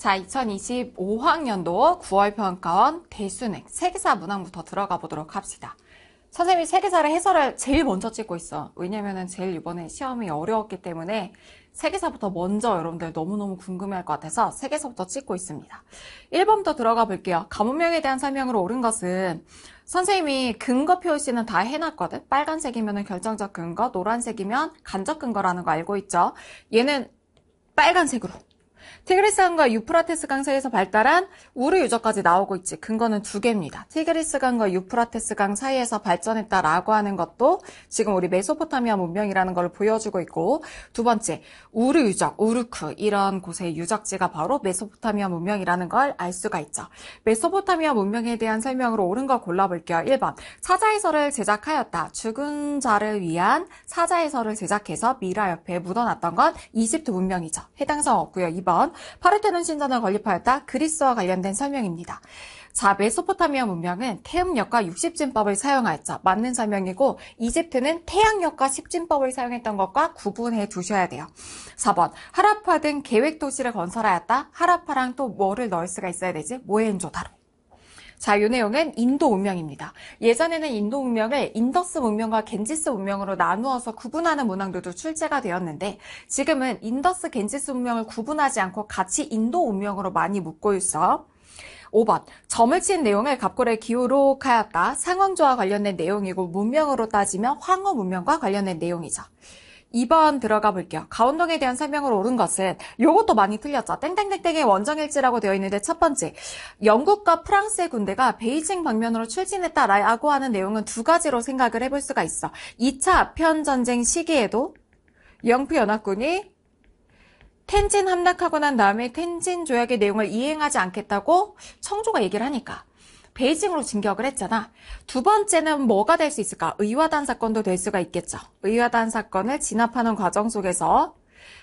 자, 2025학년도 9월 평가원 대수능 세계사 문항부터 들어가 보도록 합시다. 선생님이 세계사를 해설을 제일 먼저 찍고 있어. 왜냐면은 제일 이번에 시험이 어려웠기 때문에 세계사부터 먼저 여러분들 너무너무 궁금해할 것 같아서 세계사부터 찍고 있습니다. 1번부터 들어가 볼게요. 가문명에 대한 설명으로 옳은 것은 선생님이 근거 표시는 다 해놨거든. 빨간색이면 결정적 근거, 노란색이면 간접 근거라는 거 알고 있죠. 얘는 빨간색으로 티그리스강과 유프라테스 강사이에서 발달한 우르 유적까지 나오고 있지. 근거는 두 개입니다. 티그리스강과 유프라테스강 사이에서 발전했다라고 하는 것도 지금 우리 메소포타미아 문명이라는 걸 보여주고 있고 두 번째 우르 유적, 우르크 이런 곳의 유적지가 바로 메소포타미아 문명이라는 걸 알 수가 있죠. 메소포타미아 문명에 대한 설명으로 옳은 걸 골라볼게요. 1번 사자해설을 제작하였다. 죽은 자를 위한 사자해설을 제작해서 미라 옆에 묻어놨던 건 이집트 문명이죠. 해당 사항 없고요. 2번 1번 파르테논 신전을 건립하였다. 그리스와 관련된 설명입니다. 잡메 소포타미아 문명은 태음력과 육십진법을 사용하였자 맞는 설명이고 이집트는 태양력과 십진법을 사용했던 것과 구분해 두셔야 돼요. 4번 하라파 등 계획 도시를 건설하였다. 하라파랑 또 뭐를 넣을 수가 있어야 되지? 모헨조다로. 자, 이 내용은 인도 문명입니다. 예전에는 인도 문명을 인더스 문명과 겐지스 문명으로 나누어서 구분하는 문항들도 출제가 되었는데 지금은 인더스 겐지스 문명을 구분하지 않고 같이 인도 문명으로 많이 묻고 있어. 5번 점을 친 내용을 갑골의기호로하였다 상황조와 관련된 내용이고 문명으로 따지면 황후 문명과 관련된 내용이죠. 2번 들어가 볼게요. 가온동에 대한 설명으로 옳은 것은 요것도 많이 틀렸죠. 땡땡땡땡의 원정일지라고 되어 있는데 첫 번째, 영국과 프랑스의 군대가 베이징 방면으로 출진했다라고 하는 내용은 두 가지로 생각을 해볼 수가 있어. 2차 편전쟁 시기에도 영표연합군이 텐진 함락하고 난 다음에 텐진 조약의 내용을 이행하지 않겠다고 청조가 얘기를 하니까 베이징으로 진격을 했잖아. 두 번째는 뭐가 될 수 있을까? 의화단 사건도 될 수가 있겠죠. 의화단 사건을 진압하는 과정 속에서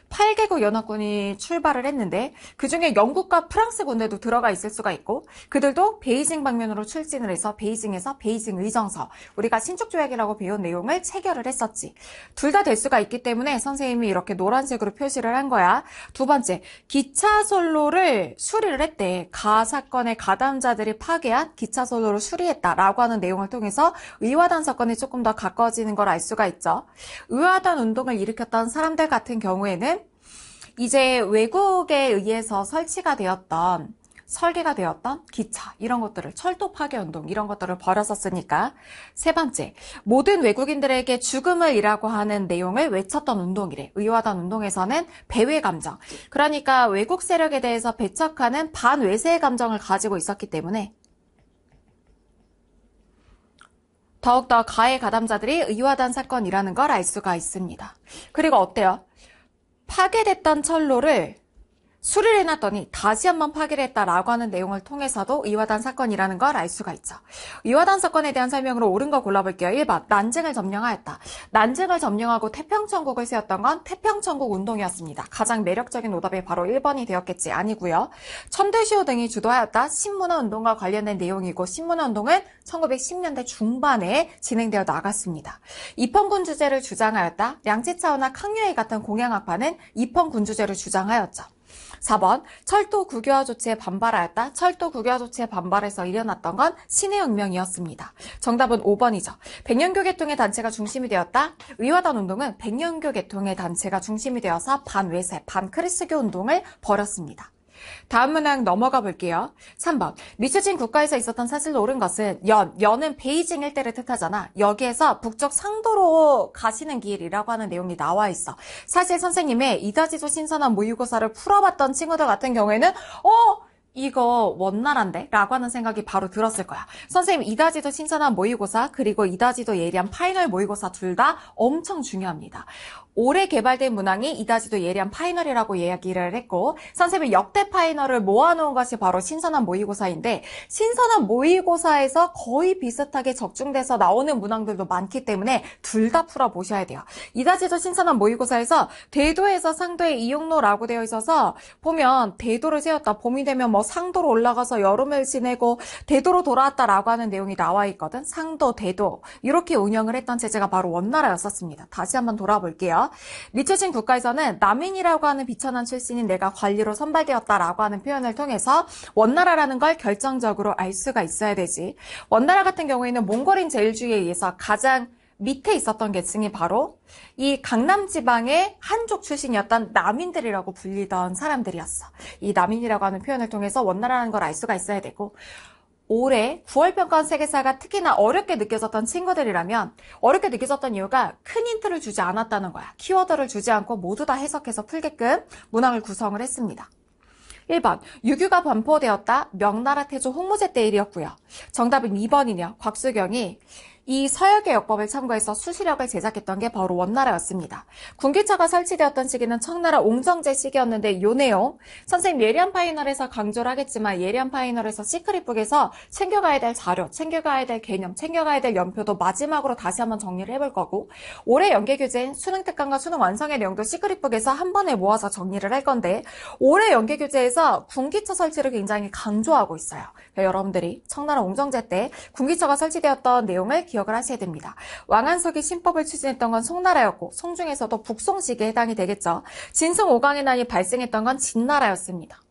8개국 연합군이 출발을 했는데 그중에 영국과 프랑스 군대도 들어가 있을 수가 있고 그들도 베이징 방면으로 출진을 해서 베이징에서 베이징 의정서 우리가 신축 조약이라고 배운 내용을 체결을 했었지. 둘 다 될 수가 있기 때문에 선생님이 이렇게 노란색으로 표시를 한 거야. 두 번째, 기차선로를 수리를 했대. 가 사건의 가담자들이 파괴한 기차선로를 수리했다라고 하는 내용을 통해서 의화단 사건이 조금 더 가까워지는 걸 알 수가 있죠. 의화단 운동을 일으켰던 사람들 같은 경우에는 이제 외국에 의해서 설치가 되었던 설계가 되었던 기차 이런 것들을 철도 파괴 운동 이런 것들을 벌였었으니까 세 번째 모든 외국인들에게 죽음을 이라고 하는 내용을 외쳤던 운동이래 의화단 운동에서는 배회 감정 그러니까 외국 세력에 대해서 배척하는 반외세의 감정을 가지고 있었기 때문에 더욱더 가해 가담자들이 의화단 사건이라는 걸 알 수가 있습니다 그리고 어때요? 파괴됐던 철로를 수리를 해놨더니 다시 한번 파기를 했다라고 하는 내용을 통해서도 이화단 사건이라는 걸 알 수가 있죠. 이화단 사건에 대한 설명으로 옳은 거 골라볼게요. 1번 난징을 점령하였다. 난징을 점령하고 태평천국을 세웠던 건 태평천국 운동이었습니다. 가장 매력적인 오답이 바로 1번이 되었겠지 아니고요. 천대시호 등이 주도하였다. 신문화 운동과 관련된 내용이고 신문화 운동은 1910년대 중반에 진행되어 나갔습니다. 입헌군 주제를 주장하였다. 양치차원나康유이 같은 공양학파는 입헌군 주제를 주장하였죠. 4번 철도 국유화 조치에 반발하였다. 철도 국유화 조치에 반발해서 일어났던 건신의혁명이었습니다 정답은 5번이죠. 백년교 개통의 단체가 중심이 되었다. 의화단 운동은 백년교 개통의 단체가 중심이 되어서 반외세, 반크리스교 운동을 벌였습니다. 다음 문항 넘어가 볼게요. 3번. 미추진 국가에서 있었던 사실로 옳은 것은 연. 연은 베이징 일대를 뜻하잖아. 여기에서 북쪽 상도로 가시는 길이라고 하는 내용이 나와 있어. 사실 선생님의 이다지조 신선한 모의고사를 풀어봤던 친구들 같은 경우에는 어? 이거 원나란데? 라고 하는 생각이 바로 들었을 거야. 선생님, 이다지도 신선한 모의고사, 그리고 이다지도 예리한 파이널 모의고사 둘 다 엄청 중요합니다. 올해 개발된 문항이 이다지도 예리한 파이널이라고 이야기를 했고, 선생님이 역대 파이널을 모아놓은 것이 바로 신선한 모의고사인데, 신선한 모의고사에서 거의 비슷하게 적중돼서 나오는 문항들도 많기 때문에 둘 다 풀어보셔야 돼요. 이다지도 신선한 모의고사에서 대도에서 상도의 이용로라고 되어 있어서, 보면 대도를 세웠다, 봄이 되면 뭐 상도로 올라가서 여름을 지내고 대도로 돌아왔다라고 하는 내용이 나와 있거든. 상도, 대도 이렇게 운영을 했던 체제가 바로 원나라였었습니다. 다시 한번 돌아볼게요. 리처친 국가에서는 남인이라고 하는 비천한 출신인 내가 관리로 선발되었다라고 하는 표현을 통해서 원나라라는 걸 결정적으로 알 수가 있어야 되지. 원나라 같은 경우에는 몽골인 제일주의에 의해서 가장 밑에 있었던 계층이 바로 이 강남 지방의 한족 출신이었던 남인들이라고 불리던 사람들이었어. 이 남인이라고 하는 표현을 통해서 원나라라는 걸 알 수가 있어야 되고 올해 9월 평가원 세계사가 특히나 어렵게 느껴졌던 친구들이라면 어렵게 느껴졌던 이유가 큰 힌트를 주지 않았다는 거야. 키워드를 주지 않고 모두 다 해석해서 풀게끔 문항을 구성을 했습니다. 1번 유교가 반포되었다 명나라 태조 홍무제 때 일이었고요. 정답은 2번이냐 곽수경이 이 서역의 역법을 참고해서 수시력을 제작했던 게 바로 원나라였습니다. 군기차가 설치되었던 시기는 청나라 옹정제 시기였는데 요 내용 선생님 예리한 파이널에서 강조를 하겠지만 예리한 파이널에서 시크릿북에서 챙겨가야 될 자료, 챙겨가야 될 개념, 챙겨가야 될 연표도 마지막으로 다시 한번 정리를 해볼 거고 올해 연계 교재인 수능 특강과 수능 완성의 내용도 시크릿북에서 한 번에 모아서 정리를 할 건데 올해 연계 교재에서 군기차 설치를 굉장히 강조하고 있어요. 그러니까 여러분들이 청나라 옹정제 때 군기차가 설치되었던 내용을 기억 기억을 하셔야 됩니다. 왕한석이 신법을 추진했던 건 송나라였고 송중에서도 북송식에 해당이 되겠죠. 진성 5강의 난이 발생했던 건 진나라였습니다.